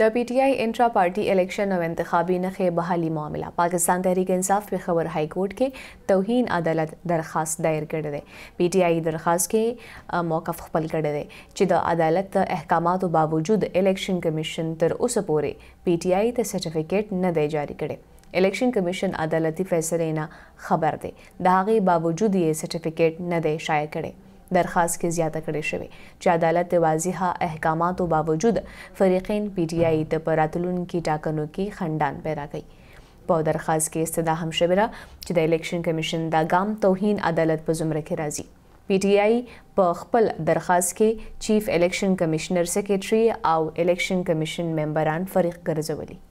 د پی ټ آی انټرا پارټي الیکشن او انتخابي نخې بحالي معاملہ پاکستان تحریک انصاف په خبر های کورټ کې توهین عدالت درخواست دایر کړی دی پی ټ آی درخواست کې موقف خپل کړی دی چې د عدالت احکاماتو باوجود الیکشن کمیشن تر اوسه پورې پی ټ آی ته سرټیفیکټ نه دی جاری کړی الیکشن کمیشن عدالتي فیصله نه خبر دی د هغه باوجود یې سرټیفیکټ نه دی شایع کړی درخواست کې زیاته کړې شوې چې عدالت د واضحه احکاماتو باوجود فریقین پی ټ آی د پراتلونکو ټاکنو کې خندان پیدا کړي په درخواست کې استدا هم شبره چې د الیکشن کمیشن دا ګام توهین عدالت په زمره کې راځي پی ټ آی په خپل درخواست کې چیف الیکشن کمشنر سیکریټري او الیکشن کمیشن ممبران فریق ګرځولي